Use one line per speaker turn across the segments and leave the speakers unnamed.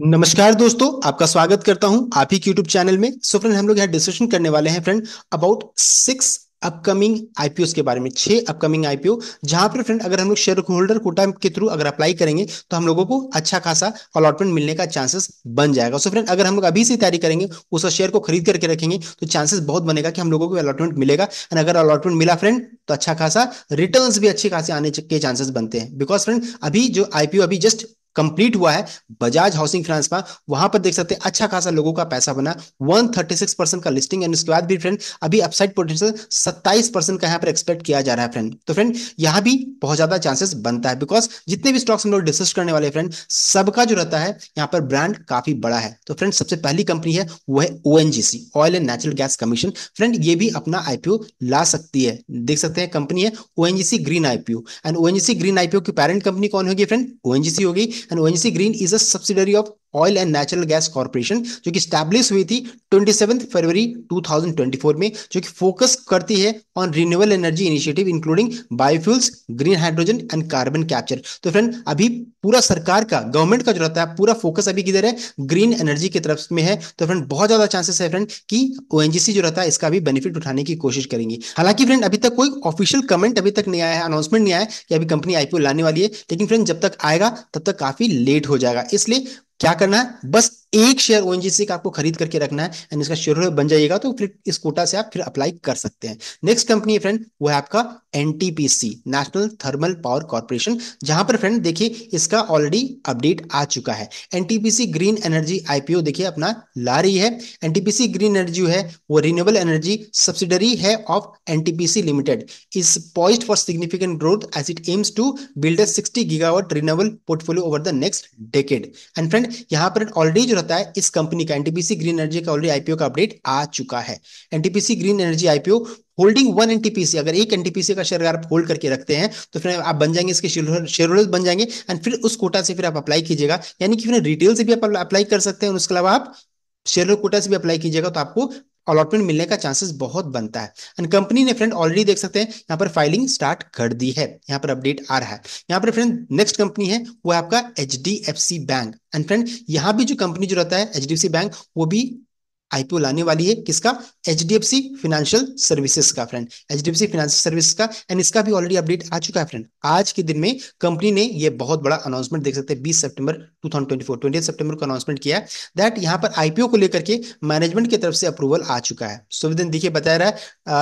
नमस्कार दोस्तों आपका स्वागत करता हूं आप ही यूट्यूब चैनल में सो फ्रेंड हम लोग यहाँ डिस्कशन करने वाले हैं friend about six upcoming IPO के बारे में छह अपकमिंग आईपीओ जहां पर फ्रेंड अगर हम लोग शेयर होल्डर कोटा के थ्रू अगर अप्लाई करेंगे तो हम लोगों को अच्छा खासा अलॉटमेंट मिलने का चांसेस बन जाएगा सो so फ्रेंड अगर हम लोग अभी से तैयारी करेंगे उस शेयर को खरीद करके रखेंगे तो चांसेस बहुत बनेगा कि हम लोगों को अलॉटमेंट मिलेगा एंड अगर अलॉटमेंट मिला फ्रेंड तो अच्छा खासा रिटर्न भी अच्छे खासे आने के चांसेस बनते हैं बिकॉज फ्रेंड अभी जो आईपीओ अभी जस्ट कंप्लीट हुआ है बजाज हाउसिंग फाइनेंस में वहां पर देख सकते हैं अच्छा खासा लोगों का पैसा बना 136 परसेंट का लिस्टिंग एंड उसके बाद भी फ्रेंड अभी अपसाइड पोटेंशियल 27 परसेंट का यहां पर एक्सपेक्ट किया जा रहा है फ्रेंड तो फ्रेंड यहां भी बहुत ज्यादा चांसेस बनता है बिकॉज जितने भी स्टॉक्स हम लोग डिस्कस करने वाले फ्रेंड सबका जो रहता है यहाँ पर ब्रांड काफी बड़ा है तो फ्रेंड सबसे पहली कंपनी है वो है ओ oil and natural gas commission friend ये भी अपना आईपीओ ला सकती है देख सकते हैं कंपनी है ओ ग्रीन आईपीओ एंड ओ ग्रीन आईपीओ की पेरेंट कंपनी कौन होगी फ्रेंड ओ होगी and ONGC Green is a subsidiary of oil and natural gas corporation जो कि स्टैब्लिश हुई थी ट्वेंटी फरवरी 2024 में जो कि फोकस करती है on renewable energy initiative including biofuels green hydrogen and carbon capture तो फ्रेंड अभी पूरा सरकार का गवर्नमेंट का जो रहता है पूरा फोकस अभी किधर है ग्रीन एनर्जी की तरफ में है तो फ्रेंड बहुत ज्यादा चांसेस है फ्रेंड कि ओ जो रहता है इसका भी बेनिफिट उठाने की कोशिश करेंगी हालांकि फ्रेंड अभी तक कोई ऑफिशियल कमेंट अभी तक नहीं आया है अनाउंसमेंट नहीं आया कि अभी कंपनी आईपीओ लाने वाली है लेकिन फ्रेंड जब तक आएगा तब तक काफी लेट हो जाएगा इसलिए क्या करना है बस एक शेयर ओ का आपको खरीद करके रखना है एंड इसका शेयर बन जाएगा तो फिर इस कोटा से आप फिर अप्लाई कर सकते हैं नेक्स्ट कंपनी है फ्रेंड वो है आपका NTPC national thermal power corporation जहां पर फ्रेंड देखिए इसका ऑलरेडी अपडेट आ चुका है एनटीपीसी ग्रीन एनर्जी आईपीओ देखिए अपना ला रही है एनटीपीसी ग्रीन एनर्जी है वो रिन्यूएबल एनर्जी सब्सिडरी है of NTPC limited is poised for significant growth as it aims to build 60 gigawatt renewable portfolio over the next decade and friend यहां पर already जो रहता है इस कंपनी का एनटीपीसी ग्रीन एनर्जी का ऑलरेडी आईपीओ का अपडेट आ चुका है NTPC green energy IPO holding one NTPC अगर एक एनटीपीसी का शेयर अगर आप होल्ड करके रखते हैं तो फिर आप बन जाएंगे इसके शेयर होल्डर बन जाएंगे एंड फिर उस कोटा से फिर आप अप्लाई कीजिएगा यानी कि फिर रिटेल से भी आप अप्लाई कर सकते हैं उसके अलावा आप शेयर कोटा से भी अप्लाई कीजिएगा तो आपको अलॉटमेंट मिलने का चांसेस बहुत बनता है एंड कंपनी ने फ्रेंड ऑलरेडी देख सकते हैं यहाँ पर फाइलिंग स्टार्ट कर दी है यहाँ पर अपडेट आ रहा है यहाँ पर फ्रेंड नेक्स्ट कंपनी है वो है आपका एच बैंक एंड फ्रेंड यहाँ भी जो कंपनी जो रहता है एच बैंक वो भी आईपीओ लाने वाली है किसका H D F C financial services का friend H D F C financial service का एंड इसका भी ऑलरेडी अपडेट आ चुका है फ्रेंड आज के दिन में कंपनी ने ये बहुत बड़ा अनाउंसमेंट देख सकते हैं बीस September two thousand twenty four twenty September को अनाउंसमेंट किया है दैट यहाँ पर आईपीओ को लेकर के मैनेजमेंट की तरफ से अप्रूवल आ चुका है सुविधन देखिए बताया रहा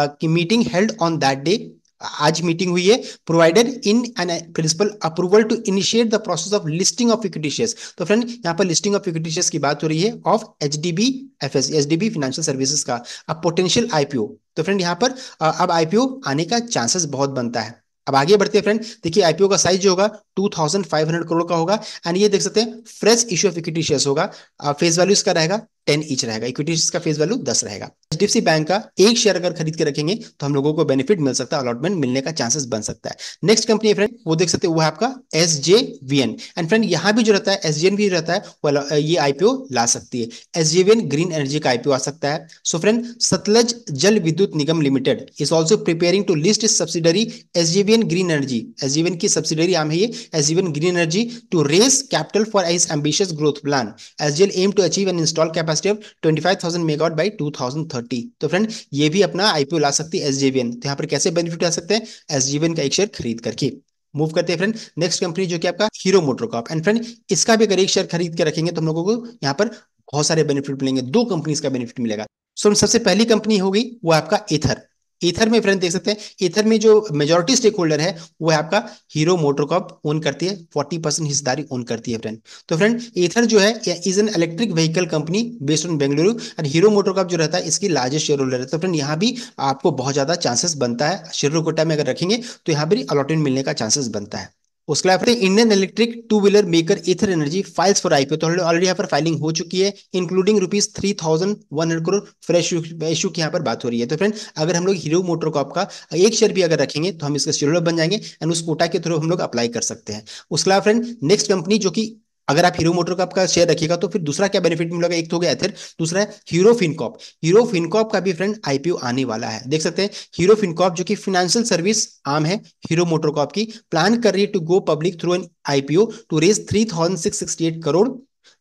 है कि meeting held on that day आज मीटिंग हुई है provided in an principle approval to initiate the process of listing of equity shares तो फ्रेंड यहाँ पर लिस्टिंग ऑफ इक्विटीशियस की बात हो रही है of H D B F S H D B financial services का अब पोटेंशियल आईपीओ तो फ्रेंड यहाँ पर अब आईपीओ आने का चांसेस बहुत बनता है अब आगे बढ़ते हैं फ्रेंड देखिए आईपीओ का साइज जो होगा 2500 करोड़ का होगा एंड ये देख सकते हैं fresh issue of equity shares होगा फेस वैल्यू इसका रहेगा 10 ईच रहेगा इक्विटी शेयर्स का फेस वैल्यू 10 रहेगा एच बैंक का एक शेयर अगर खरीद के रखेंगे तो हम लोगों को बेनिफिट मिल सकता है अलॉटमेंट मिलने का चांसेस बन सकता है नेक्स्ट कंपनी फ्रेंड वो देख सकते हैं वो है आपका S J V N and friend यहाँ भी जो रहता है एस जे एन भी रहता है वो ये आईपीओ ला सकती है S J V N green energy का आईपीओ आ सकता है so friend Sutlej Jal Vidyut Nigam limited is also preparing to list is subsidiary S J V N green energy S G V N की सब्सिडरी आम है ये S G V N green energy to raise capital for its ambitious growth plan S G L M to achieve an install capacity of twenty five thousand megawatt by two thousand thirty तो friend ये भी अपना IPO ला सकती है SJVN तो यहाँ पर कैसे बेनिफिट आ सकते हैं एसजेवीएन का एक शेयर खरीद करके मूव करते हैं फ्रेंड नेक्स्ट कंपनी जो कि आपका Hero MotoCorp and friend इसका भी अगर एक शेयर खरीद के रखेंगे तो हम लोगों को यहाँ पर बहुत सारे बेनिफिट मिलेंगे दो कंपनीज का बेनिफिट मिलेगा सो सबसे पहली कंपनी होगी वो आपका इथर इथर में फ्रेंड देख सकते हैं इथर में जो मेजोरिटी स्टेक होल्डर है वो है आपका हीरो मोटर कॉप ओन करती है 40 परसेंट हिस्सेदारी ओन करती है फ्रेंड तो फ्रेंड इथर जो है is an electric vehicle company based on Bengaluru and Hero MotoCorp जो रहता है इसकी लार्जेस्ट शेयर होल्डर है तो फ्रेंड यहाँ भी आपको बहुत ज्यादा चांसेस बनता है शेयर कोटा में अगर रखेंगे तो यहाँ पर अलॉटमेंट मिलने का चांसेस बनता है उसके बाद Indian electric two wheeler maker Ather energy files for IPO तो ऑलरेडी यहाँ पर फाइलिंग हो चुकी है including rupees three thousand one hundred crore fresh issue की यहाँ पर बात हो रही है तो फ्रेंड अगर हम लोग हीरो मोटर कॉप का एक शेयर भी अगर रखेंगे तो हम इसका शेयर बन जाएंगे एंड उस कोटा के थ्रू हम लोग अप्लाई कर सकते हैं उसके अलावा फ्रेंड नेक्स्ट कंपनी जो की अगर आप हीरो मोटर का शेयर रखिएगा तो फिर दूसरा क्या बेनिफिट मिलेगा एक तो हो गया एथर दूसरा है हीरो फिनकॉप हीरो फिनकॉप का भी फ्रेंड आईपीओ आने वाला है देख सकते हैं हीरो फिनकॉप जो कि फाइनेंशियल सर्विस आम है हीरो मोटरकॉप की प्लान कर रही है to go public through an IPO to raise three crore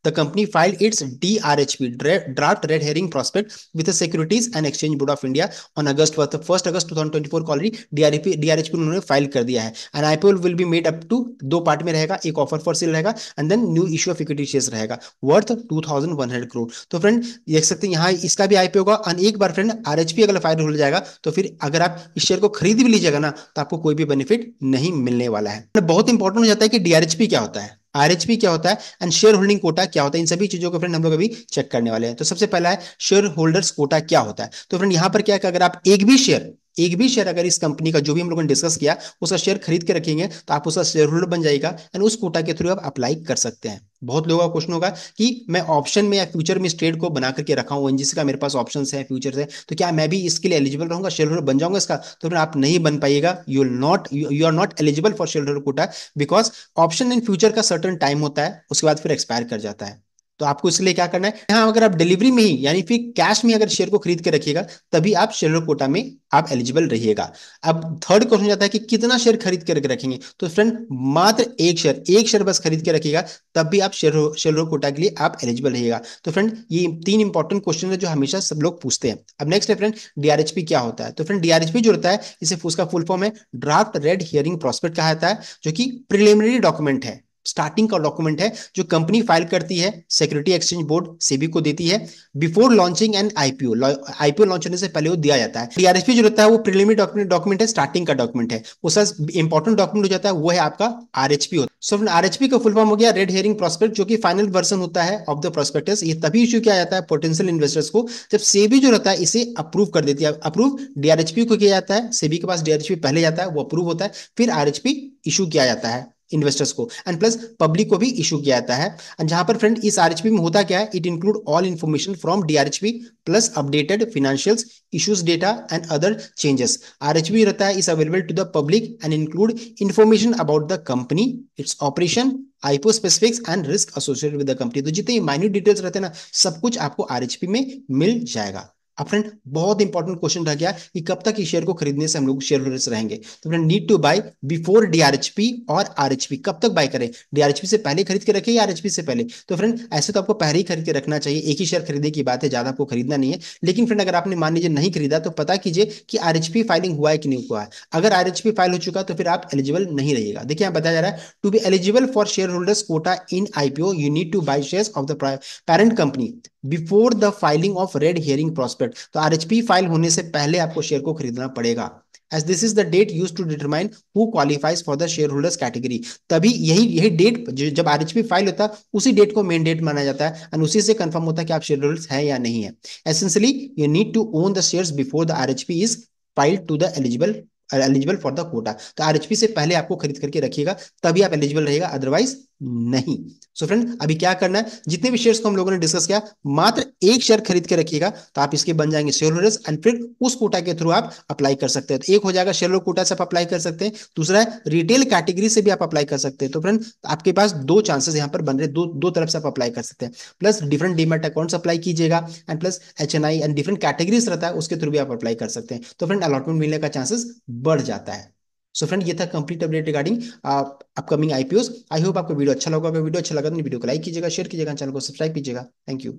The company filed its DRHP, Draft Red Herring Prospect, with the Securities and Exchange Board of India on August first अगस्त 2024 को already DRP DRHP उन्होंने file कर दिया है and IPL will be made up to दो part में रहेगा एक ऑफर फॉर सेल रहेगा and then new issue of equity share रहेगा वर्थ 2100 करोड़ तो फ्रेंड देख सकते हैं यहाँ इसका भी आईपीओ होगा एंड एक बार फ्रेंड आरएचपी अगर फाइल हो जाएगा तो फिर अगर आप इस शेयर को खरीद भी लीजिएगा ना तो आपको कोई भी बेनिफिट नहीं मिलने वाला है बहुत इंपॉर्टेंट हो जाता है कि डीआरएचपी क्या होता है आरएचपी क्या होता है एंड शेयर होल्डिंग कोटा क्या होता है इन सभी चीजों को फ्रेंड हम लोग अभी चेक करने वाले हैं तो सबसे पहला है शेयर होल्डर्स कोटा क्या होता है तो फ्रेंड यहां पर क्या है अगर आप एक भी शेयर एक भी शेयर अगर इस कंपनी का जो भी हम लोगों ने डिस्कस किया उसका शेयर खरीद के रखेंगे तो आप उसका शेयर होल्डर बन जाएगा एंड उस कोटा के थ्रू आप अप्लाई कर सकते हैं बहुत लोगों का क्वेश्चन होगा कि मैं ऑप्शन में या फ्यूचर में इस ट्रेड को बना करके रखा हूँ एनजीसी का मेरे पास ऑप्शन है फ्यूचर है तो क्या मैं भी इसके लिए एलिजिबल रहूंगा शेयर होल्डर बन जाऊंगा इसका तो फिर आप नहीं बन पाएगा you not you are not eligible for share holder quota because option in future का सर्टन टाइम होता है उसके बाद फिर एक्सपायर कर जाता है तो आपको इसलिए क्या करना है यहां अगर आप डिलीवरी में ही यानी फिर कैश में अगर शेयर को खरीद के रखिएगा तभी आप शेयर कोटा में आप एलिजिबल रहिएगा अब थर्ड क्वेश्चन जाता है कि कितना शेयर खरीद के रखेंगे तो फ्रेंड मात्र एक शेयर एक शेयर बस खरीद के रखिएगा तब भी आप शेयर शेयर कोटा के लिए आप एलिजिबल रहिएगा तो फ्रेंड ये तीन इंपॉर्टेंट क्वेश्चन है जो हमेशा सब लोग पूछते हैं अब नेक्स्ट है फ्रेंड डीआरएचपी क्या होता है तो फ्रेंड डीआरएचपी जो होता है इसे उसका फुल फॉर्म है ड्राफ्ट रेड हियरिंग प्रोस्पेक्ट कहा जाता है जो कि प्रिलिमिनरी डॉक्यूमेंट है स्टार्टिंग का डॉक्यूमेंट है जो कंपनी फाइल करती है सिक्योरिटी एक्सचेंज बोर्ड सेबी को देती है before launching and IPO IPO launch होने से पहले वो दिया जाता है डीआरएसपी जो रहता है वो प्रिलिमिनरी डॉक्यूमेंट है स्टार्टिंग का डॉक्यूमेंट है उसका इंपॉर्टेंट डॉक्यूमेंट हो जाता है वो है आपका आरएचपी होता है सो आरएचपी का फुल फॉर्म हो गया रेड हेयरिंग प्रोस्पेक्ट जो कि फाइनल वर्जन होता है ऑफ द प्रोस्पेक्टस ये तभी इश्यू किया जाता है पोटेंशियल इन्वेस्टर्स को जब सेबी जो रहता है इसे अप्रूव कर देती है अप्रूव डीआरएचपी को किया जाता है सेबी के पास डीआरएचपी पहले जाता है वो अप्रूव होता है फिर आरएचपी इशू किया जाता है इन्वेस्टर्स को एंड प्लस पब्लिक को भी इशू किया जाता है एंड जहां पर फ्रेंड इस आरएचपी में होता क्या है it include all information from DRHP plus updated financials issues data and other changes RHP रहता है is available to the public and include information about the company its operation IPO specifics and risk associated with the company तो जितने minute details रहते हैं ना सब कुछ आपको आरएचपी में मिल जाएगा फ्रेंड बहुत इंपॉर्टेंट क्वेश्चन रह गया कि कब तक इस शेयर को खरीदने से हम लोग शेयर होल्डर्स रहेंगे तो friend need to buy before DRHP और आरएचपी कब तक बाय करें डीआरएचपी से पहले खरीद के रखें या आरएचपी से पहले तो फ्रेंड ऐसे तो आपको पहले ही खरीद के रखना चाहिए एक ही शेयर खरीदने की बात है ज्यादा आपको खरीदना नहीं है लेकिन फ्रेंड अगर आपने मान लीजिए नहीं खरीदा तो पता कीजिए कि आरएचपी फाइलिंग हुआ है कि नहीं हुआ है अगर आरएचपी फाइल हो चुका तो फिर आप एलिजिबल नहीं रहिएगा देखिए यहाँ बताया जा रहा है to be eligible for share holders quota in IPO you need to buy share of the parent company before the filing of red herring prospect तो आरएचपी फाइल होने से पहले आपको शेयर को खरीदना पड़ेगा as this is the date use to determine who qualifies for the share holders category तभी यही यही डेट जब आर पी फाइल होता है उसी डेट को मेन डेट माना जाता है एंड उसी से कंफर्म होता है कि आप शेयर होल्डर्स हैं या नहीं है essentially you need to own the share before the P is filed to the eligible eligible for the quota तो आर पी से पहले आपको खरीद करके रखिएगा तभी आप एलिजिबल रहेगा अदरवाइज नहीं सो so फ्रेंड अभी क्या करना है जितने भी शेयर्स को हम लोगों ने डिस्कस किया मात्र एक शेयर खरीद के रखिएगा तो आप इसके बन जाएंगे शेयर होल्डर्स एंड फिर उस कोटा के थ्रू आप अप्लाई कर सकते हैं तो एक हो जाएगा शेयर होल्डर कोटा से आप अप्लाई कर सकते हैं दूसरा है रिटेल कैटेगरी से भी आप अप्लाई कर सकते हैं तो फ्रेंड आपके पास दो चांसेस यहाँ पर बन रहे दो दो तरफ से आप अप्लाई कर सकते हैं plus different demat account apply कीजिएगा and plus H and different categories रहता है उसके थ्रू भी आप अप्लाई कर सकते हैं तो फ्रेंड अलॉटमेंट मिलने का चांसेस बढ़ जाता है सो फ्रेंड ये था complete update regarding upcoming IPOs I hope आपको वीडियो अच्छा लगा वीडियो अच्छा लगा तो वीडियो को लाइक कीजिएगा शेयर कीजिएगा चैनल को सब्सक्राइब कीजिएगा थैंक यू